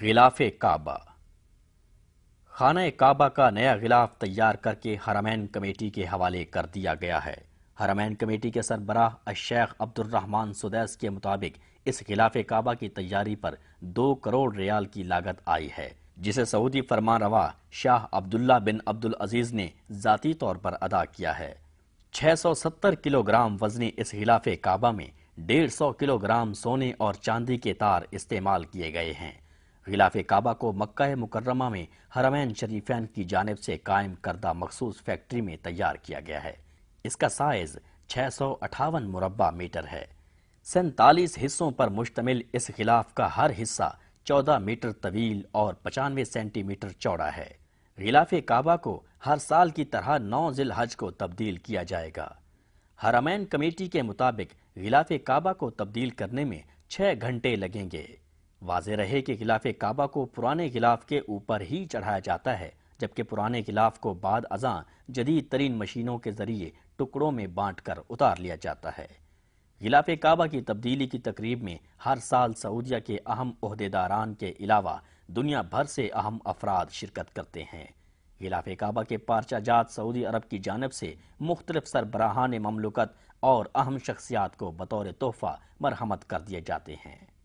गिलाफ काबा खाना काबा का नया गिलाफ तैयार करके हरमैन कमेटी के हवाले कर दिया गया है हरमैन कमेटी के सरबराह शेख अब्दुलरहमान सुदैस के मुताबिक इस खिलाफ काबा की तैयारी पर दो करोड़ रियाल की लागत आई है जिसे सऊदी फरमान रवा शाह अब्दुल्ला बिन अब्दुल अजीज ने ज़ाती तौर पर अदा किया है 670 किलोग्राम वजनी इस खिलाफ काबा में 150 किलोग्राम सोने और चांदी के तार इस्तेमाल किए गए हैं गिलाफ काबा को मक्का मुकर्रमा में हरमैन शरीफैन की जानब से कायम करदा मखसूस फैक्ट्री में तैयार किया गया है इसका साइज छः सौ अठावन मुरबा मीटर है सैंतालीस हिस्सों पर मुश्तमिल इस खिलाफ का हर हिस्सा चौदह मीटर तवील और पचानवे सेंटीमीटर चौड़ा है गिलाफ काबा को हर साल की तरह नौ जिल हज को तब्दील किया जाएगा हरमैन कमेटी के मुताबिक गिलाफ काबा को तब्दील करने में छः घंटे लगेंगे वाज रहे कि खिलाफ काबा को पुराने खिलाफ के ऊपर ही चढ़ाया जाता है जबकि पुराने खिलाफ को बाद अजा जदीद तरीन मशीनों के जरिए टुकड़ों में बांट कर उतार लिया जाता है खिलाफ काबा की तब्दीली की तकरीब में हर साल सऊदिया के अहम अहदेदारान के अलावा दुनिया भर से अहम अफराद शिरकत करते हैं खिलाफ काबा के पार्चा जात सऊदी अरब की जानब से मुख्तलिफ सरबराहान ममलकत और अहम शख्सियात को बतौर तोहफा मरहमत कर दिए जाते हैं